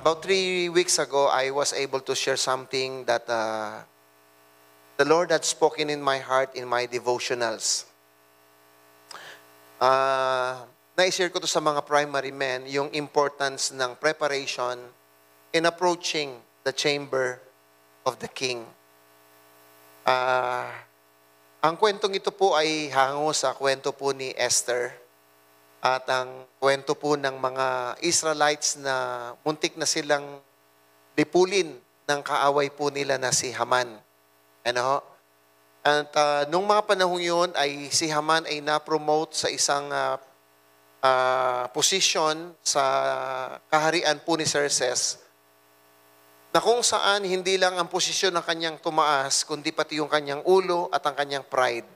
About three weeks ago, I was able to share something that uh, the Lord had spoken in my heart in my devotionals. Uh, na-share ko to sa mga primary men yung importance ng preparation in approaching the chamber of the king. Uh, ang kwentong ito po ay hango sa kwento po ni Esther. At ang kwento po ng mga Israelites na muntik na silang lipulin ng kaaway po nila na si Haman. Ano At uh, nung mga panahong yun ay si Haman ay na-promote sa isang uh, ah, uh, ah, position sa kaharian po ni Xerxes na kung saan hindi lang ang posisyon ng kanyang tumaas, kundi pati yung kanyang ulo at ang kanyang pride.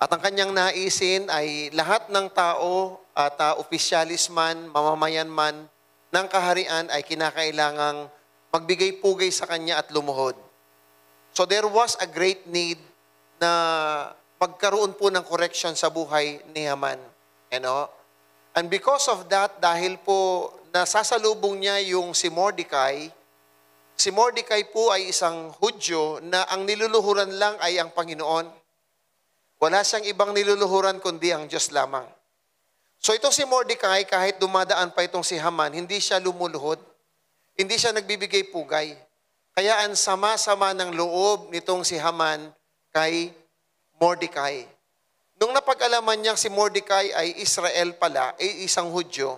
At ang kanyang naisin ay lahat ng tao at uh, ah, opisyalis man, mamamayan man ng kaharian ay kinakailangang magbigay pugay sa kanya at lumuhod. So there was a great need na pagkaroon po ng correction sa buhay ni Haman. You know? And because of that, dahil po nasasalubong niya yung si Mordecai, si Mordecai po ay isang Hudyo na ang niluluhuran lang ay ang Panginoon. Wala siyang ibang niluluhuran kundi ang Diyos lamang. So itong si Mordecai, kahit dumadaan pa itong si Haman, hindi siya lumuluhod. Hindi siya nagbibigay pugay. Kaya ang sama-sama ng loob nitong si Haman kay Mordecai. Nung napag-alaman niya si Mordecai ay Israel pala, ay isang Hudyo,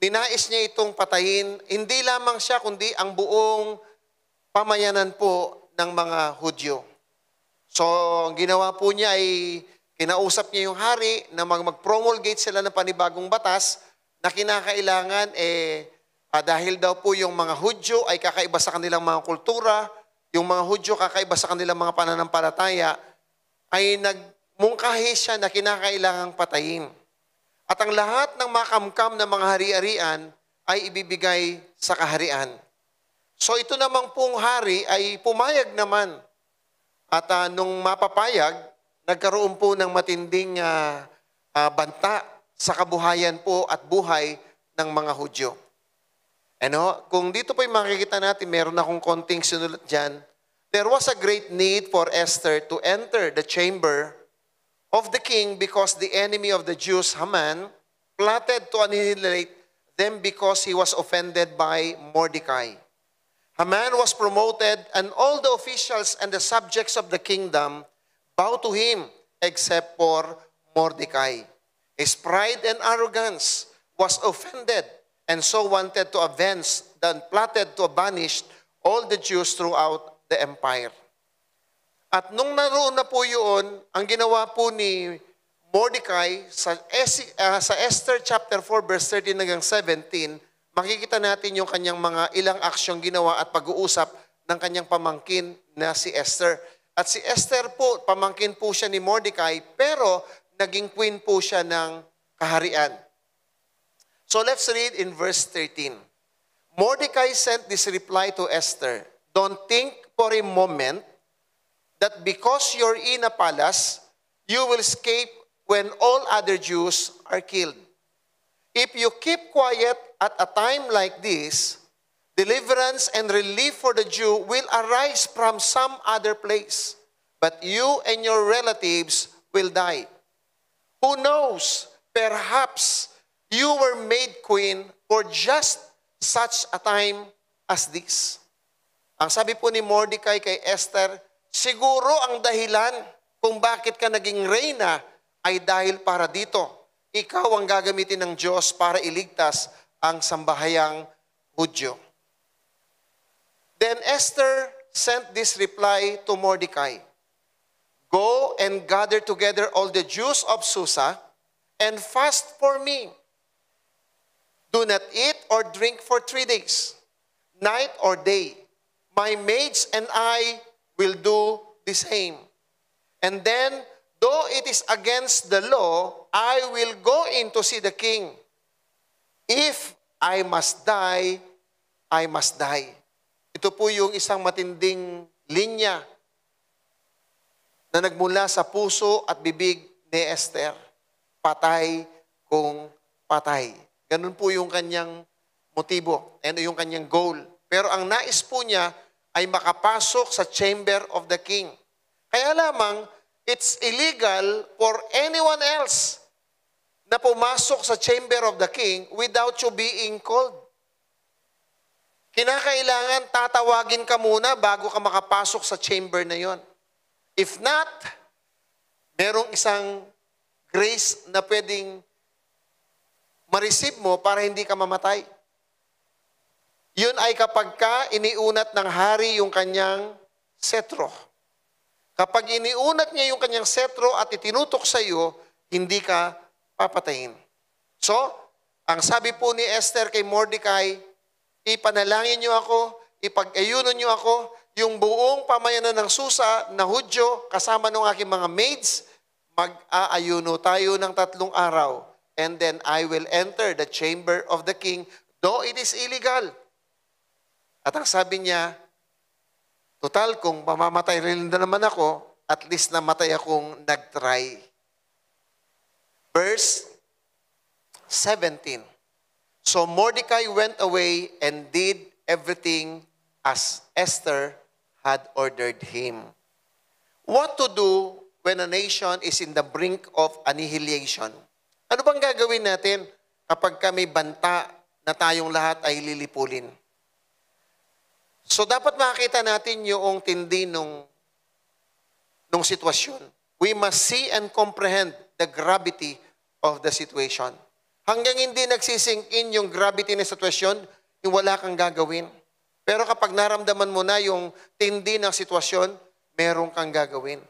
dinais niya itong patayin, hindi lamang siya kundi ang buong pamayanan po ng mga Hudyo. So, ang ginawa po niya ay kinausap niya yung hari na mag- promulgate sila ng panibagong batas na kinakailangan eh, ah, dahil daw po yung mga Hudyo ay kakaiba sa kanilang mga kultura, yung mga Hudyo kakaiba sa kanilang mga pananampalataya, ay nagmungkahi siya na kinakailangang patayin. At ang lahat ng makamkam ng mga hari-arian ay ibibigay sa kaharian. So ito namang pong hari ay pumayag naman at uh, nung mapapayag, nagkaroon po ng matinding uh, uh, banta sa kabuhayan po at buhay ng mga Hudyo. Ano? Kung dito po yung makikita natin, meron akong konting sinulat dyan. There was a great need for Esther to enter the chamber of the king because the enemy of the Jews, Haman, plotted to annihilate them because he was offended by Mordecai. A man was promoted, and all the officials and the subjects of the kingdom bowed to him, except for Mordecai. His pride and arrogance was offended, and so wanted to avenge, then plotted to banish all the Jews throughout the empire. At nung naroon na po yun, ang ginawa po ni Mordecai sa, ah, sa Esther chapter 4 verse 13 hanggang 17, makikita natin yung kanyang mga ilang aksyong ginawa at pag-uusap ng kanyang pamangkin na si Esther. At si Esther po, pamangkin po siya ni Mordecai, pero naging queen po siya ng kaharian. So let's read in verse 13. Mordecai sent this reply to Esther, Don't think for a moment that because you're in a palace, you will escape when all other Jews are killed. If you keep quiet at a time like this, deliverance and relief for the Jew will arise from some other place, but you and your relatives will die. Who knows, perhaps you were made queen for just such a time as this. Ang sabi po ni Mordecai kay Esther, siguro ang dahilan kung bakit ka naging reyna ay dahil para dito. Ikaw ang gagamitin ng Diyos para iligtas ang sambahayang Hudyo. Then Esther sent this reply to Mordecai. Go and gather together all the Jews of Susa and fast for me. Do not eat or drink for three days, night or day. My maids and I will do the same. And then, though it is against the law, I will go in to see the king. If I must die, I must die. Ito po yung isang matinding linya na nagmula sa puso at bibig ni Esther. Patay kung patay. Ganun po yung kanyang motibo, ano yung kanyang goal. Pero ang nais po niya ay makapasok sa chamber of the king. Kaya lamang, it's illegal for anyone else na pumasok sa chamber of the king without you being called. Kinakailangan tatawagin ka muna bago ka makapasok sa chamber na yon. If not, merong isang grace na pwedeng ma-receive mo para hindi ka mamatay. Yun ay kapag ka iniunat ng hari yung kanyang setro. Kapag iniunat niya yung kanyang setro at itinutok sa iyo, hindi ka papatayin. So, ang sabi po ni Esther kay Mordecai, ipanalangin niyo ako, ipag-ayunan niyo ako, yung buong pamayanan ng Susa na Hudyo kasama ng aking mga maids, mag-aayuno tayo ng tatlong araw. And then I will enter the chamber of the king, though it is illegal. At ang sabi niya, total kung mamamatay rin na naman ako, at least namatay akong nag-try verse 17. So Mordecai went away and did everything as Esther had ordered him. What to do when a nation is in the brink of annihilation? Ano bang gagawin natin kapag kami banta na tayong lahat ay lilipulin? So dapat makita natin yung tindi nung, nung sitwasyon. We must see and comprehend the gravity of the situation. Hanggang hindi nagsisink in yung gravity ng sitwasyon, yung wala kang gagawin. Pero kapag naramdaman mo na yung tindi ng sitwasyon, meron kang gagawin.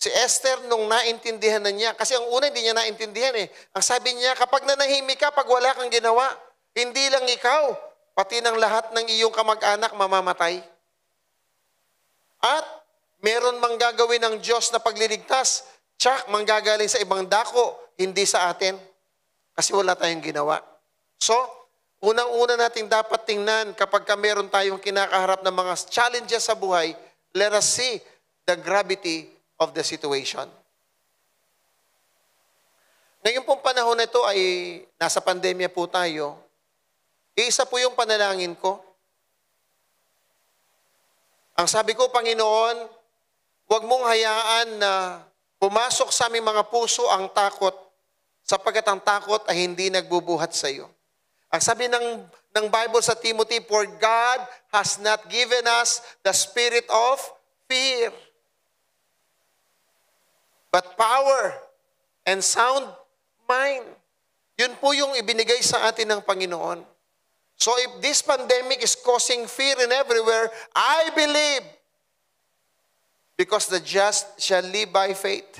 Si Esther, nung naintindihan na niya, kasi ang una hindi niya naintindihan eh. Ang sabi niya, kapag nanahimik ka, pag wala kang ginawa, hindi lang ikaw, pati ng lahat ng iyong kamag-anak mamamatay. At meron mang gagawin ng Diyos na pagliligtas, Tsak, manggagaling sa ibang dako, hindi sa atin. Kasi wala tayong ginawa. So, unang-una nating dapat tingnan kapag ka meron tayong kinakaharap ng mga challenges sa buhay, let us see the gravity of the situation. Ngayon pong panahon na ito ay nasa pandemya po tayo. Isa po yung panalangin ko. Ang sabi ko, Panginoon, huwag mong hayaan na Pumasok sa aming mga puso ang takot sapagkat ang takot ay hindi nagbubuhat sa iyo. Ang sabi ng, ng Bible sa Timothy, For God has not given us the spirit of fear, but power and sound mind. Yun po yung ibinigay sa atin ng Panginoon. So if this pandemic is causing fear in everywhere, I believe Because the just shall live by faith.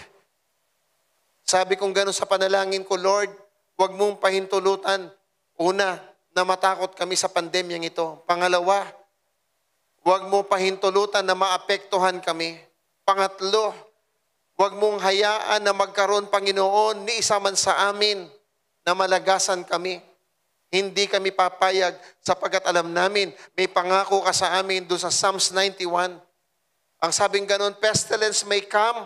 Sabi kong gano'n sa panalangin ko, Lord, huwag mong pahintulutan. Una, na matakot kami sa pandemyang ito. Pangalawa, huwag mo pahintulutan na maapektuhan kami. Pangatlo, huwag mong hayaan na magkaroon, Panginoon, ni isa man sa amin na malagasan kami. Hindi kami papayag sapagkat alam namin, may pangako ka sa amin doon sa Psalms 91 ang sabing ganun, pestilence may come,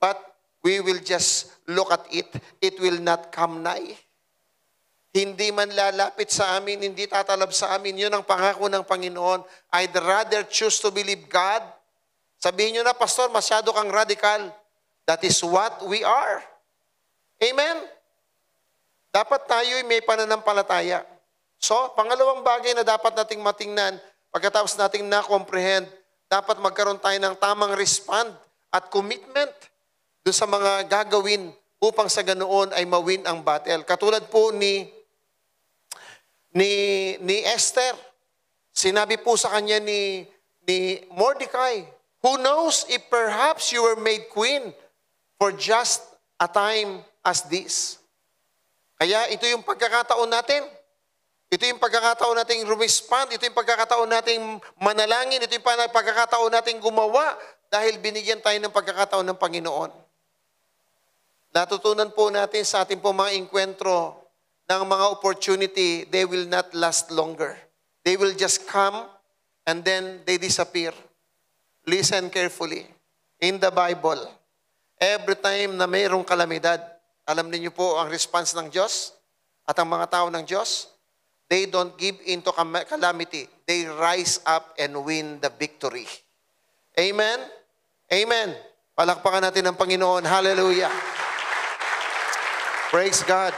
but we will just look at it. It will not come nigh. Hindi man lalapit sa amin, hindi tatalab sa amin. Yun ang pangako ng Panginoon. I'd rather choose to believe God. Sabihin nyo na, Pastor, masyado kang radical. That is what we are. Amen? Dapat tayo'y may pananampalataya. So, pangalawang bagay na dapat nating matingnan pagkatapos nating na-comprehend dapat magkaroon tayo ng tamang respond at commitment do sa mga gagawin upang sa ganoon ay mawin ang battle. Katulad po ni ni ni Esther, sinabi po sa kanya ni ni Mordecai, who knows if perhaps you were made queen for just a time as this. Kaya ito yung pagkakataon natin ito yung pagkakataon nating respond, ito yung pagkakataon nating manalangin, ito yung pagkakataon nating gumawa dahil binigyan tayo ng pagkakataon ng Panginoon. Natutunan po natin sa ating po mga inkwentro ng mga opportunity, they will not last longer. They will just come and then they disappear. Listen carefully. In the Bible, every time na mayroong kalamidad, alam niyo po ang response ng Diyos at ang mga tao ng Diyos, They don't give into calamity. They rise up and win the victory. Amen? Amen. Palakpakan natin ang Panginoon. Hallelujah. Praise God.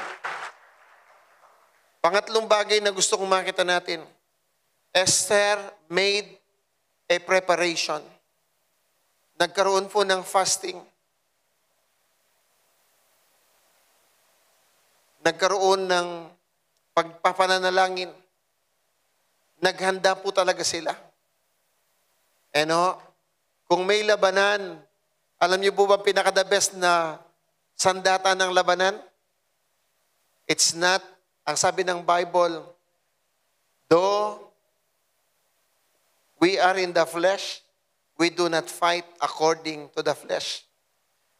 Pangatlong bagay na gusto kong makita natin, Esther made a preparation. Nagkaroon po ng fasting. Nagkaroon ng pagpapananalangin. Naghanda po talaga sila. Ano? Kung may labanan, alam niyo po ba pinaka-the best na sandata ng labanan? It's not, ang sabi ng Bible, though we are in the flesh, we do not fight according to the flesh.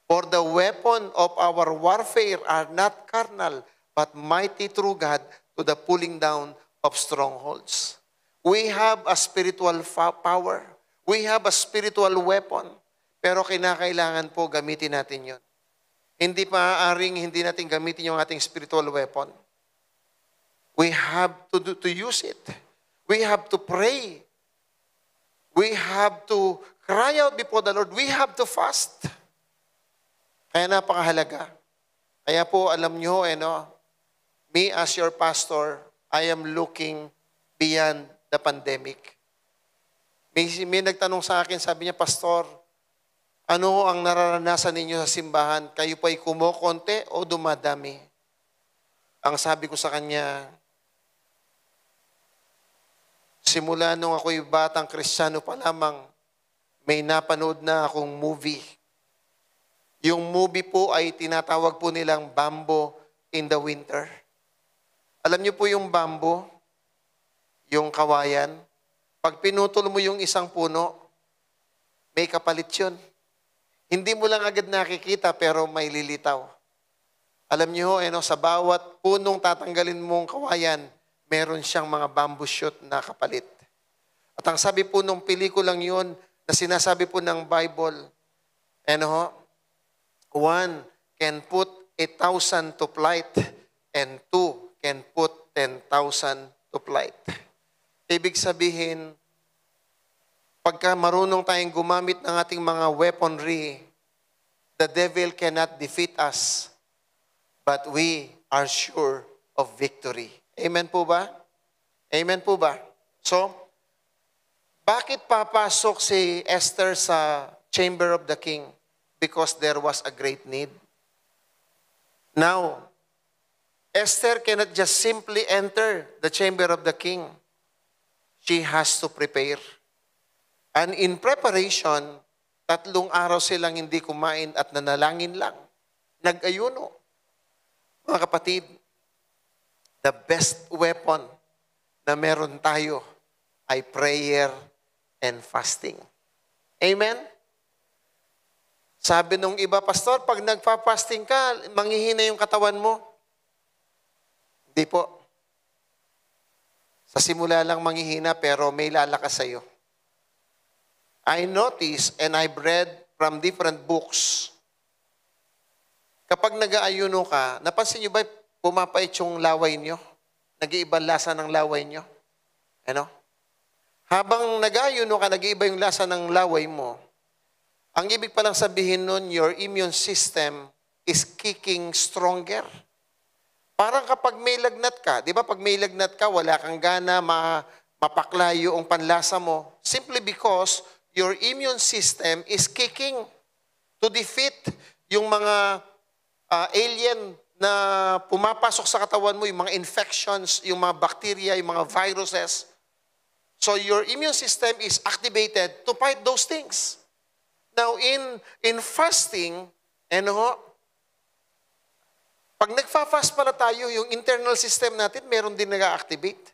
For the weapon of our warfare are not carnal, but mighty through God to the pulling down of strongholds. We have a spiritual power. We have a spiritual weapon. Pero kinakailangan po gamitin natin yon. Hindi maaaring hindi natin gamitin yung ating spiritual weapon. We have to, do, to use it. We have to pray. We have to cry out before the Lord. We have to fast. Kaya napakahalaga. Kaya po, alam nyo, eh, no, me as your pastor, I am looking beyond the pandemic. May, may nagtanong sa akin, sabi niya, Pastor, ano ang nararanasan ninyo sa simbahan? Kayo pa'y kumokonte o dumadami? Ang sabi ko sa kanya, simula nung ako'y batang kristyano pa lamang, may napanood na akong movie. Yung movie po ay tinatawag po nilang Bambo in the Winter. Alam niyo po yung bamboo, yung kawayan, pag pinutol mo yung isang puno, may kapalit yun. Hindi mo lang agad nakikita pero may lilitaw. Alam niyo ho, eh, no, sa bawat punong tatanggalin mong kawayan, meron siyang mga bamboo shoot na kapalit. At ang sabi po nung pelikulang yun, na sinasabi po ng Bible, ano ho, one can put a thousand to flight, and two can put 10,000 to flight. Ibig sabihin, pagka marunong tayong gumamit ng ating mga weaponry, the devil cannot defeat us, but we are sure of victory. Amen po ba? Amen po ba? So, bakit papasok si Esther sa chamber of the king? Because there was a great need. Now, Esther cannot just simply enter the chamber of the king. She has to prepare. And in preparation, tatlong araw silang hindi kumain at nanalangin lang. Nag-ayuno. Mga kapatid, the best weapon na meron tayo ay prayer and fasting. Amen? Sabi nung iba, Pastor, pag nagpa-fasting ka, manghihina yung katawan mo. Di po. Sa simula lang manghihina pero may lalakas sa iyo. I notice and I've read from different books. Kapag nag-aayuno ka, napansin niyo ba pumapait yung laway niyo? Nag-iiba lasa ng laway niyo? Ano? Habang nag-aayuno ka, nag-iiba yung lasa ng laway mo. Ang ibig palang sabihin nun, your immune system is kicking stronger. Parang kapag may lagnat ka, di ba pag may lagnat ka, wala kang gana, ma mapakla yung panlasa mo, simply because your immune system is kicking to defeat yung mga uh, alien na pumapasok sa katawan mo, yung mga infections, yung mga bacteria, yung mga viruses. So your immune system is activated to fight those things. Now in in fasting and pag nagfa-fast pala tayo, yung internal system natin, meron din nag-activate.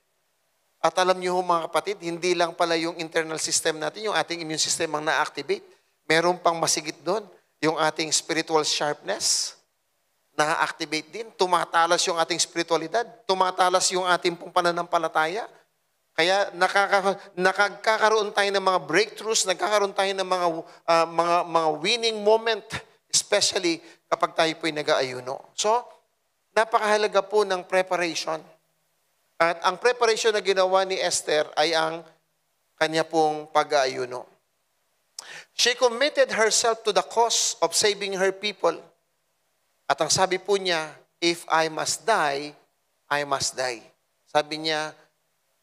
At alam niyo ho mga kapatid, hindi lang pala yung internal system natin, yung ating immune system ang na-activate. Meron pang masigit doon, yung ating spiritual sharpness, na-activate din. Tumatalas yung ating spiritualidad, tumatalas yung ating pong pananampalataya. Kaya nakaka, nakakaroon tayo ng mga breakthroughs, nagkakaroon tayo ng mga, uh, mga, mga winning moment, especially kapag tayo po'y nag-aayuno. So, napakahalaga po ng preparation. At ang preparation na ginawa ni Esther ay ang kanya pong pag-aayuno. She committed herself to the cause of saving her people. At ang sabi po niya, if I must die, I must die. Sabi niya,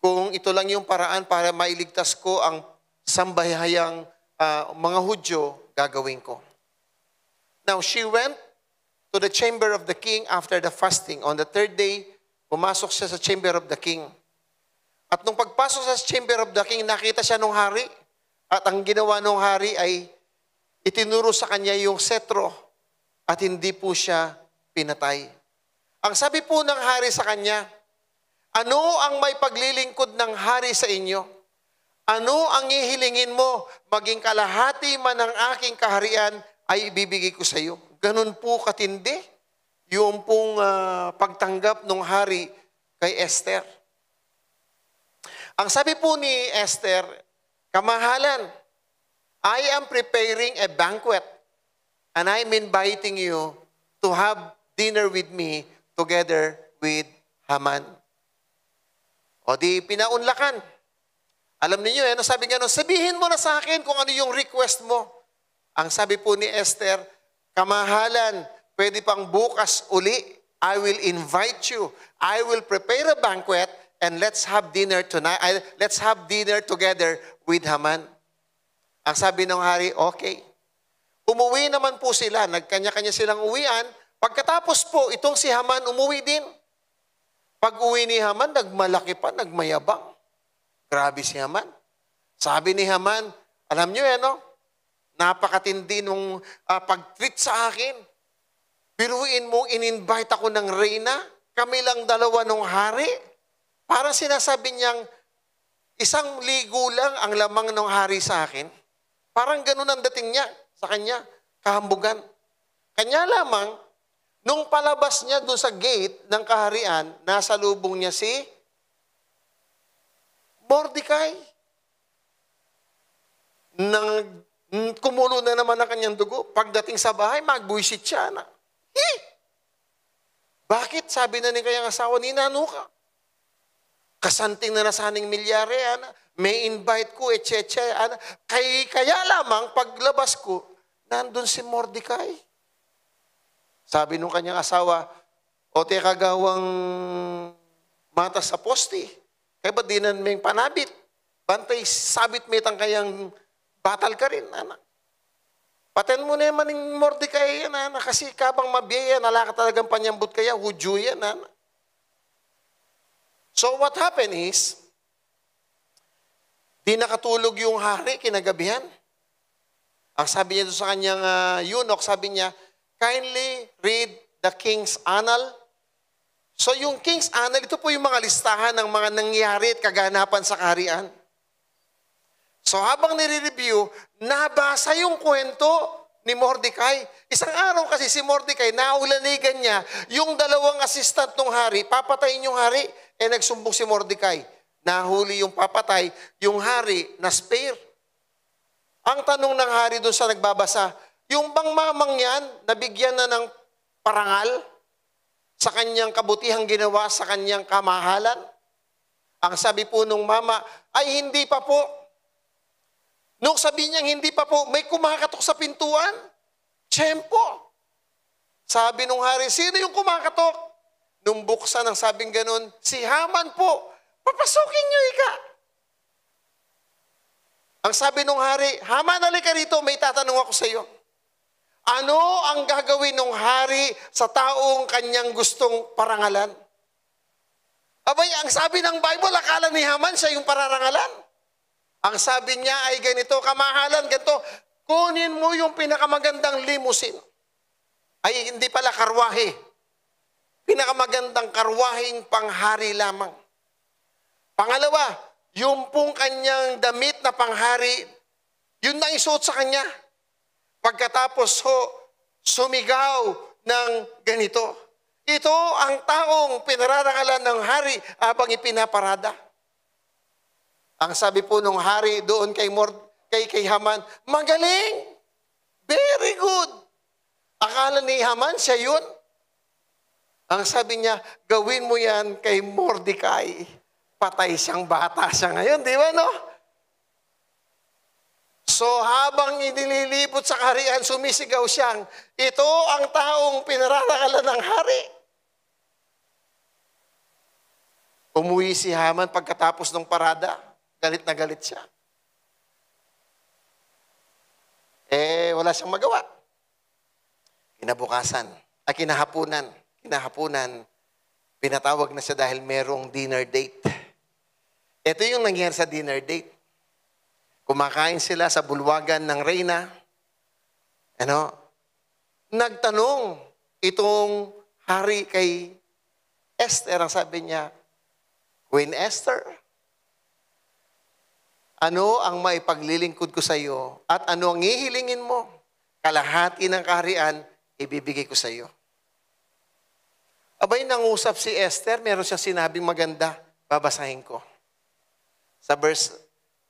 kung ito lang yung paraan para mailigtas ko ang sambahayang uh, ah, mga Hudyo, gagawin ko. Now, she went to the chamber of the king after the fasting. On the third day, pumasok siya sa chamber of the king. At nung pagpasok sa chamber of the king, nakita siya nung hari. At ang ginawa nung hari ay itinuro sa kanya yung setro at hindi po siya pinatay. Ang sabi po ng hari sa kanya, ano ang may paglilingkod ng hari sa inyo? Ano ang ihilingin mo? Maging kalahati man ng aking kaharian ay ibibigay ko sa iyo ganun po katindi yung pong uh, pagtanggap ng hari kay Esther. Ang sabi po ni Esther, kamahalan, I am preparing a banquet and I'm inviting you to have dinner with me together with Haman. O di pinaunlakan. Alam niyo eh, ano sabi nga nun, sabihin mo na sa akin kung ano yung request mo. Ang sabi po ni Esther, kamahalan, pwede pang bukas uli, I will invite you. I will prepare a banquet and let's have dinner tonight. I, let's have dinner together with Haman. Ang sabi ng hari, okay. Umuwi naman po sila. Nagkanya-kanya silang uwian. Pagkatapos po, itong si Haman umuwi din. Pag uwi ni Haman, nagmalaki pa, nagmayabang. Grabe si Haman. Sabi ni Haman, alam nyo yan, eh, no? Napakatindi nung uh, ah, pag-treat sa akin. Biruin mo, in-invite ako ng reyna. Kami lang dalawa nung hari. Parang sinasabi niyang, isang ligo lang ang lamang ng hari sa akin. Parang ganun ang dating niya sa kanya, kahambugan. Kanya lamang, nung palabas niya doon sa gate ng kaharian, nasa lubong niya si Mordecai. Nang Mm, kumulo na naman ang kanyang dugo. Pagdating sa bahay, magbuisit siya na. Eh! Bakit? Sabi na ni kanyang asawa, ninano ka. Kasanting na nasaning milyare, ana. May invite ko, etc. Ana. Kay, kaya lamang, paglabas ko, nandun si Mordecai. Sabi nung kanyang asawa, o te kagawang mata sa poste. Kaya ba dinan may panabit? Bantay sabit mitang kayang Batal ka rin, anak. Paten mo na yung maning Mordecai yan, anak. Kasi kabang mabiyaya, nala ka talagang panyambot kaya, hudyo yan, anak. So what happened is, di nakatulog yung hari kinagabihan. Ang sabi niya sa kanyang uh, eunuch, sabi niya, kindly read the king's annal. So yung king's annal, ito po yung mga listahan ng mga nangyari at kaganapan sa kaharian. So habang nire-review, nabasa yung kwento ni Mordecai. Isang araw kasi si Mordecai, naulanigan niya yung dalawang assistant ng hari, papatayin yung hari, eh nagsumbong si Mordecai. Nahuli yung papatay, yung hari na spare. Ang tanong ng hari doon sa nagbabasa, yung bang mamang yan, nabigyan na ng parangal sa kanyang kabutihang ginawa, sa kanyang kamahalan? Ang sabi po nung mama, ay hindi pa po, Nung sabi niya, hindi pa po, may kumakatok sa pintuan. Tiyempo. Sabi nung hari, sino yung kumakatok? Nung buksan ang sabing ganun, si Haman po, papasukin niyo ika. Ang sabi nung hari, Haman, ka rito, may tatanong ako sa iyo. Ano ang gagawin ng hari sa taong kanyang gustong parangalan? Abay, ang sabi ng Bible, akala ni Haman siya yung pararangalan. Ang sabi niya ay ganito, kamahalan, ganito, kunin mo yung pinakamagandang limousine. Ay, hindi pala karwahe. Pinakamagandang karwahing panghari lamang. Pangalawa, yung pong kanyang damit na panghari, yun na isuot sa kanya. Pagkatapos ho, sumigaw ng ganito. Ito ang taong pinararangalan ng hari habang ipinaparada. Ang sabi po nung hari doon kay, Mort, kay, kay Haman, magaling! Very good! Akala ni Haman siya yun. Ang sabi niya, gawin mo yan kay Mordecai. Patay siyang bata siya ngayon, di ba no? So habang inililipot sa kaharian, sumisigaw siyang, ito ang taong pinararakalan ng hari. Umuwi si Haman pagkatapos ng parada. Galit na galit siya. Eh, wala siyang magawa. Kinabukasan, ay ah, kinahapunan, kinahapunan, pinatawag na siya dahil merong dinner date. Ito yung nangyari sa dinner date. Kumakain sila sa bulwagan ng reyna. Ano? Nagtanong itong hari kay Esther, ang sabi niya, Queen Esther, ano ang maipaglilingkod ko sa iyo at ano ang hihilingin mo? Kalahati ng kaharian, ibibigay ko sa iyo. Abay, nangusap si Esther, meron siyang sinabing maganda. Babasahin ko. Sa verse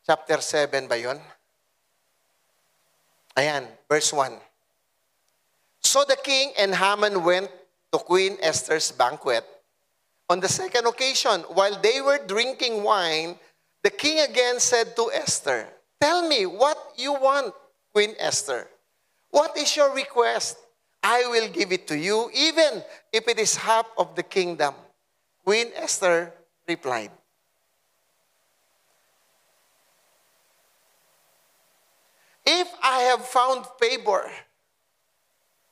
chapter 7 ba yon? Ayan, verse 1. So the king and Haman went to Queen Esther's banquet. On the second occasion, while they were drinking wine, The king again said to Esther, Tell me what you want, Queen Esther. What is your request? I will give it to you, even if it is half of the kingdom. Queen Esther replied, If I have found favor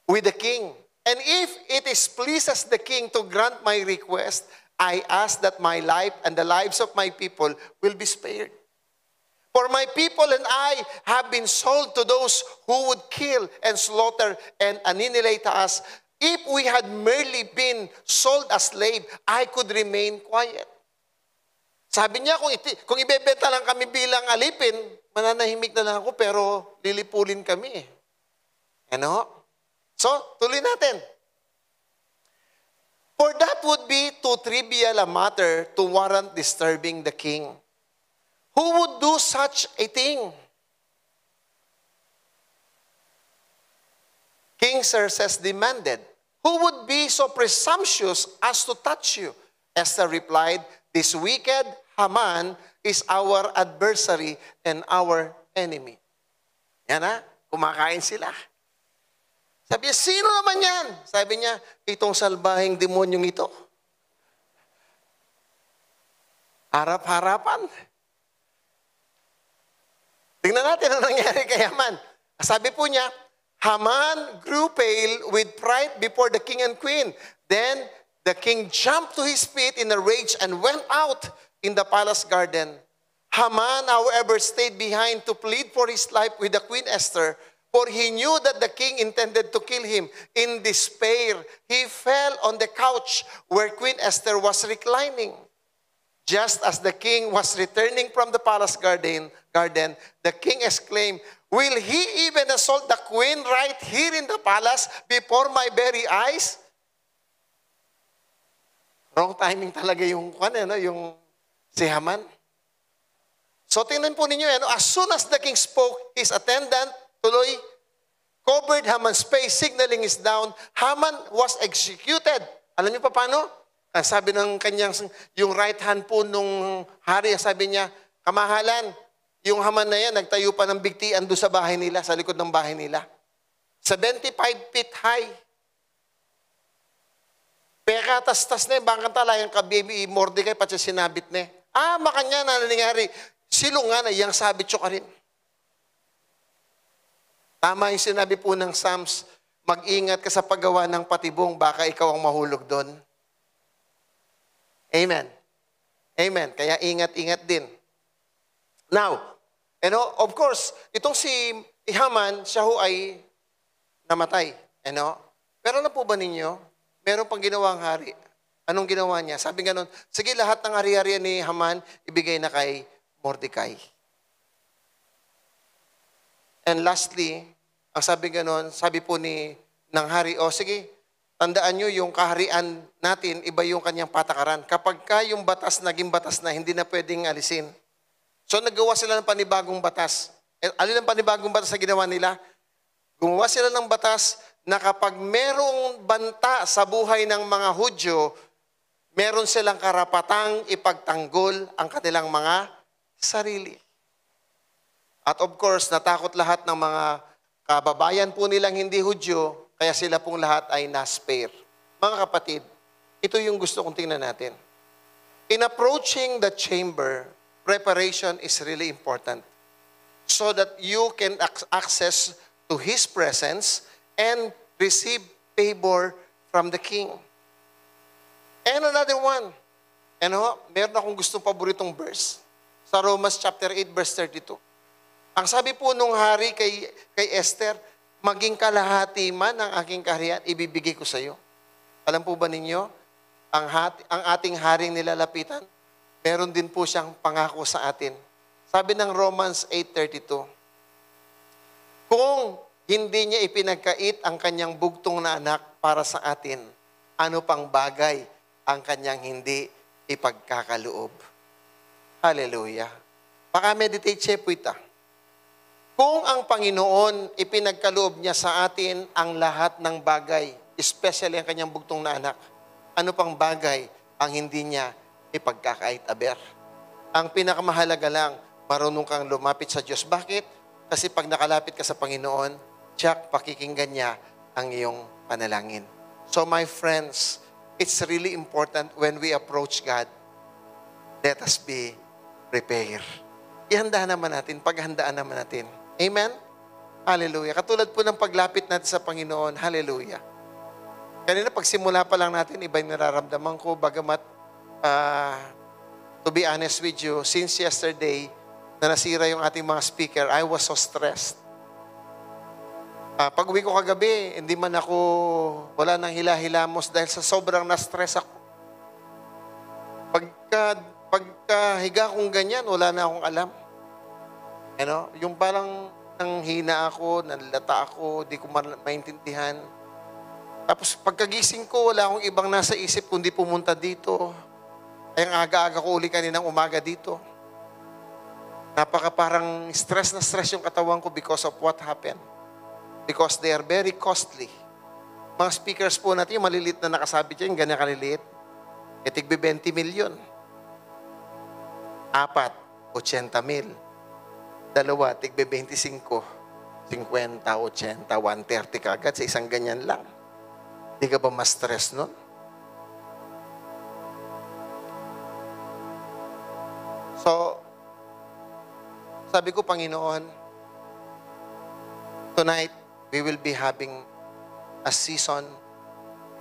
with the king, and if it is pleases the king to grant my request, I ask that my life and the lives of my people will be spared. For my people and I have been sold to those who would kill and slaughter and annihilate us. If we had merely been sold as slave, I could remain quiet. Sabi niya, kung, iti, kung ibebenta lang kami bilang alipin, mananahimik na lang ako pero lilipulin kami. Eh. Ano? So, tuloy natin. For that would be too trivial a matter to warrant disturbing the king. Who would do such a thing? King Xerxes demanded, Who would be so presumptuous as to touch you? Esther replied, This wicked Haman is our adversary and our enemy. Yan ha, kumakain sila. Sabi niya, sino naman yan? Sabi niya, itong salbahing demonyong ito. Harap-harapan. Tingnan natin ang nangyari kay Haman. Sabi po niya, Haman grew pale with pride before the king and queen. Then the king jumped to his feet in a rage and went out in the palace garden. Haman, however, stayed behind to plead for his life with the queen Esther. For he knew that the king intended to kill him. In despair, he fell on the couch where Queen Esther was reclining. Just as the king was returning from the palace garden, garden the king exclaimed, Will he even assault the queen right here in the palace before my very eyes? Wrong timing talaga yung, ano, yung si Haman. So tingnan po ninyo, ano, as soon as the king spoke, his attendant Tuloy, covered Haman's space signaling is down. Haman was executed. Alam niyo pa paano? Ang ah, sabi ng kanyang, yung right hand po nung hari, sabi niya, kamahalan, yung Haman na yan, nagtayo pa ng bigtian doon sa bahay nila, sa likod ng bahay nila. 75 feet high. Peka tas-tas na, bangkang talayan ka, baby, Mordecai, pati sinabit na. Eh. Ah, makanya na nangyari, silungan ay yung sabit ka rin. Tama yung sinabi po ng Psalms, mag-ingat ka sa paggawa ng patibong, baka ikaw ang mahulog doon. Amen. Amen. Kaya ingat-ingat din. Now, you know, of course, itong si Haman, siya ho ay namatay. You know? Pero alam ano po ba ninyo, meron pang ginawang hari. Anong ginawa niya? Sabi nga nun, sige lahat ng hari-hari ni Haman, ibigay na kay Mordecai. And lastly, ang sabi ganon, sabi po ni ng hari, o oh, sige, tandaan nyo yung kaharian natin, iba yung kanyang patakaran. Kapag ka yung batas naging batas na, hindi na pwedeng alisin. So nagawa sila ng panibagong batas. And alin ang panibagong batas na ginawa nila? Gumawa sila ng batas na kapag merong banta sa buhay ng mga Hudyo, meron silang karapatang ipagtanggol ang kanilang mga sarili. At of course, natakot lahat ng mga kababayan po nilang hindi Hudyo, kaya sila pong lahat ay naspare. Mga kapatid, ito yung gusto kong tingnan natin. In approaching the chamber, preparation is really important so that you can access to His presence and receive favor from the King. And another one. Ano, meron akong gustong paboritong verse. Sa Romans chapter 8 verse 32. Ang sabi po nung hari kay, kay Esther, maging kalahati man ang aking kaharian, ibibigay ko sa iyo. Alam po ba ninyo, ang, hati, ang ating haring nilalapitan, meron din po siyang pangako sa atin. Sabi ng Romans 8.32, Kung hindi niya ipinagkait ang kanyang bugtong na anak para sa atin, ano pang bagay ang kanyang hindi ipagkakaloob? Hallelujah. Baka meditate siya po ita. Kung ang Panginoon ipinagkaloob niya sa atin ang lahat ng bagay, especially ang kanyang bugtong na anak, ano pang bagay ang hindi niya ipagkakait-aber? Ang pinakamahalaga lang, marunong kang lumapit sa Diyos. Bakit? Kasi pag nakalapit ka sa Panginoon, tiyak pakikinggan niya ang iyong panalangin. So my friends, it's really important when we approach God, let us be prepared. Ihanda naman natin, paghandaan naman natin Amen? Hallelujah. Katulad po ng paglapit natin sa Panginoon. Hallelujah. Kanina pagsimula pa lang natin, iba yung nararamdaman ko, bagamat, uh, to be honest with you, since yesterday, na nasira yung ating mga speaker, I was so stressed. Uh, pag uwi ko kagabi, hindi man ako wala nang hilahilamos dahil sa sobrang na-stress ako. Pagka, pagka higa kong ganyan, wala na akong alam. Ano? Yung parang nang hina ako, nanlata ako, di ko maintindihan. Tapos pagkagising ko, wala akong ibang nasa isip kundi pumunta dito. Ay ang aga-aga ko uli kaninang umaga dito. Napaka parang stress na stress yung katawan ko because of what happened. Because they are very costly. Mga speakers po natin, yung malilit na nakasabi dyan, ganyan kaliliit, itigbe eh, 20 million. Apat, 80 mil dalawa, tigbe 25, 50, 80, 130 kagad sa isang ganyan lang. Hindi ka ba ma-stress nun? So, sabi ko, Panginoon, tonight, we will be having a season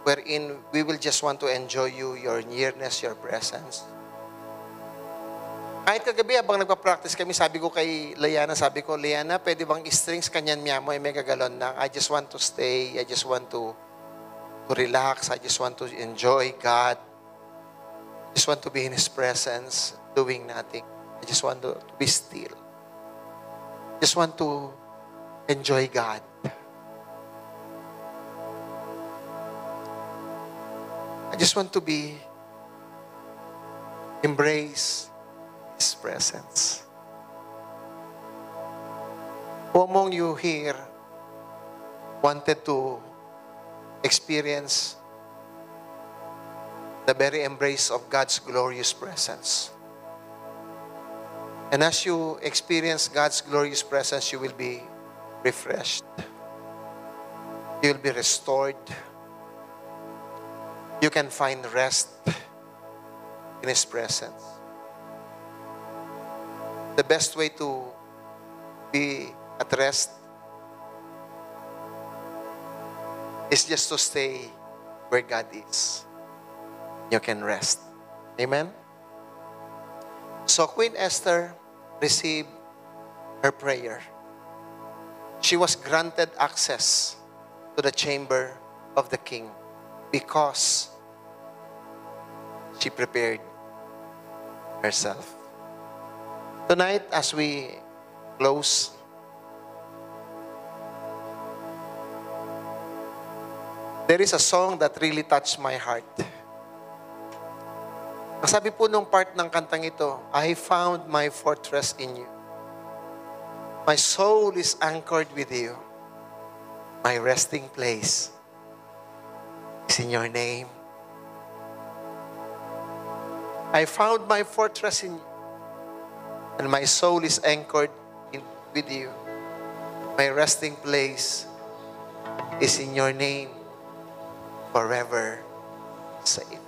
wherein we will just want to enjoy you, your nearness, your presence kahit kagabi habang nagpa-practice kami, sabi ko kay Layana, sabi ko, Layana, pwede bang strings kanyan niya mo ay mega galon na I just want to stay, I just want to, to relax, I just want to enjoy God. I just want to be in His presence, doing nothing. I just want to, to be still. I just want to enjoy God. I just want to be embraced His presence. among you here wanted to experience the very embrace of God's glorious presence? And as you experience God's glorious presence, you will be refreshed. You will be restored. You can find rest in His presence the best way to be at rest is just to stay where God is. You can rest. Amen? So Queen Esther received her prayer. She was granted access to the chamber of the king because she prepared herself. Tonight, as we close, there is a song that really touched my heart. Kasabi po nung part ng kantang ito, I found my fortress in you. My soul is anchored with you. My resting place is in your name. I found my fortress in you. and my soul is anchored in, with you. My resting place is in your name forever safe.